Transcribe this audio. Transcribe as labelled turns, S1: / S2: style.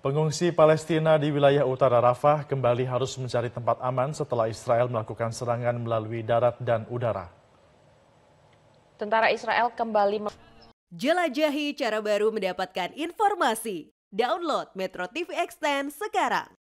S1: Pengungsi Palestina di wilayah utara Rafah kembali harus mencari tempat aman setelah Israel melakukan serangan melalui darat dan udara.
S2: Tentara Israel kembali jelajahi cara baru mendapatkan informasi. Download
S3: Metro TV Extend sekarang.